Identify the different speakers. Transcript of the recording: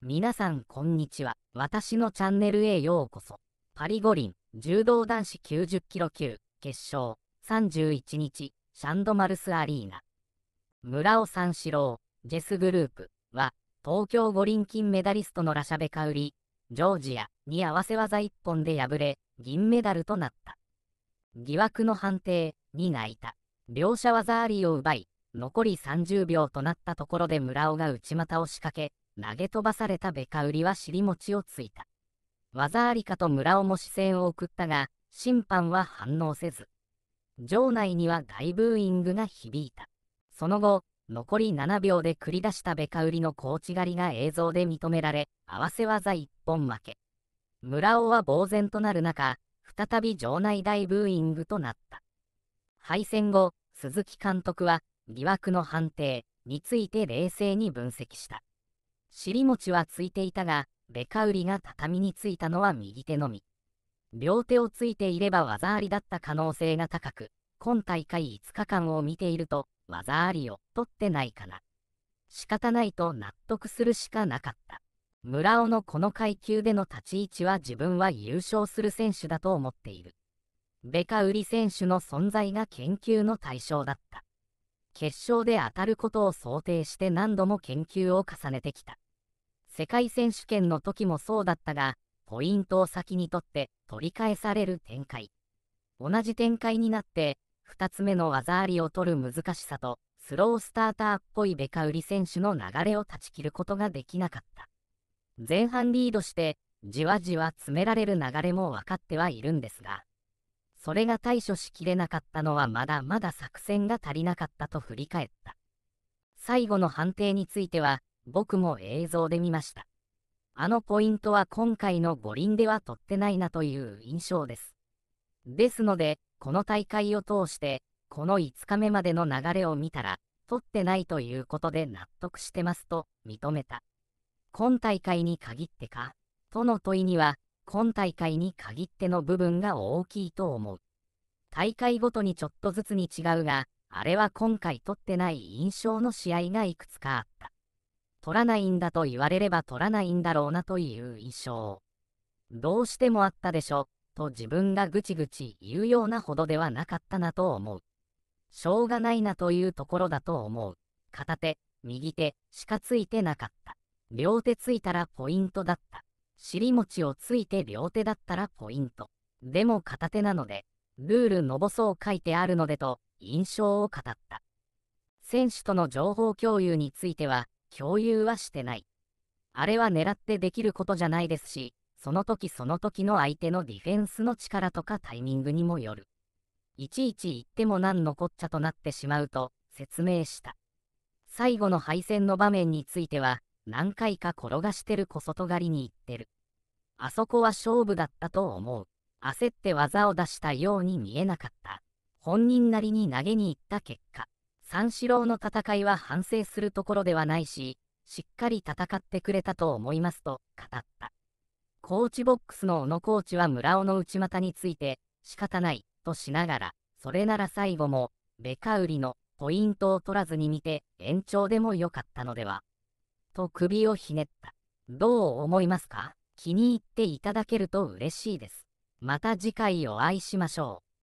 Speaker 1: 皆さんこんにちは。私のチャンネルへようこそ。パリ五輪、柔道男子90キロ級、決勝、31日、シャンドマルスアリーナ。村尾三四郎、ジェスグループは、東京五輪金メダリストのラシャベカウリ、ジョージアに合わせ技一本で敗れ、銀メダルとなった。疑惑の判定に泣いた。両者技ありを奪い、残り30秒となったところで村尾が内股を仕掛け、投げ飛ばされたベカウリは尻餅をついた。技ありかと村尾も視線を送ったが、審判は反応せず。場内には大ブーイングが響いた。その後、残り7秒で繰り出したベカウリのコーチ狩りが映像で認められ、合わせ技一本負け。村尾は呆然となる中、再び場内大ブーイングとなった。敗戦後、鈴木監督は疑惑の判定について冷静に分析した。尻餅はついていたが、ベカウリが畳についたのは右手のみ。両手をついていれば技ありだった可能性が高く、今大会5日間を見ていると、技ありを取ってないかな。仕方ないと納得するしかなかった。村尾のこの階級での立ち位置は自分は優勝する選手だと思っている。ベカウリ選手の存在が研究の対象だった。決勝で当たることを想定して何度も研究を重ねてきた。世界選手権の時もそうだったが、ポイントを先に取って取り返される展開。同じ展開になって、2つ目の技ありを取る難しさと、スロースターターっぽいベカウリ選手の流れを断ち切ることができなかった。前半リードして、じわじわ詰められる流れも分かってはいるんですが、それが対処しきれなかったのはまだまだ作戦が足りなかったと振り返った。最後の判定については、僕も映像で見ました。あのポイントは今回の五輪では取ってないなという印象です。ですので、この大会を通して、この5日目までの流れを見たら、取ってないということで納得してますと認めた。今大会に限ってか、との問いには、今大会に限っての部分が大きいと思う。大会ごとにちょっとずつに違うが、あれは今回取ってない印象の試合がいくつかあった。取らないんだと言われれば取らないんだろうなという印象。どうしてもあったでしょ、と自分がぐちぐち言うようなほどではなかったなと思う。しょうがないなというところだと思う。片手、右手しかついてなかった。両手ついたらポイントだった。尻餅をついて両手だったらポイント。でも片手なので、ルールのぼそう書いてあるのでと印象を語った。選手との情報共有については、共有はしてない。あれは狙ってできることじゃないですし、その時その時の相手のディフェンスの力とかタイミングにもよる。いちいち言っても何のこっちゃとなってしまうと説明した。最後の敗戦の場面については、何回か転がしてる小外刈りに行ってる。あそこは勝負だったと思う。焦って技を出したように見えなかった。本人なりに投げに行った結果、三四郎の戦いは反省するところではないし、しっかり戦ってくれたと思いますと語った。コーチボックスの小野コーチは村尾の内股について、仕方ない、としながら、それなら最後も、ベカウリのポイントを取らずに見て、延長でも良かったのでは、と首をひねった。どう思いますか気に入っていただけると嬉しいです。また次回お会いしましょう。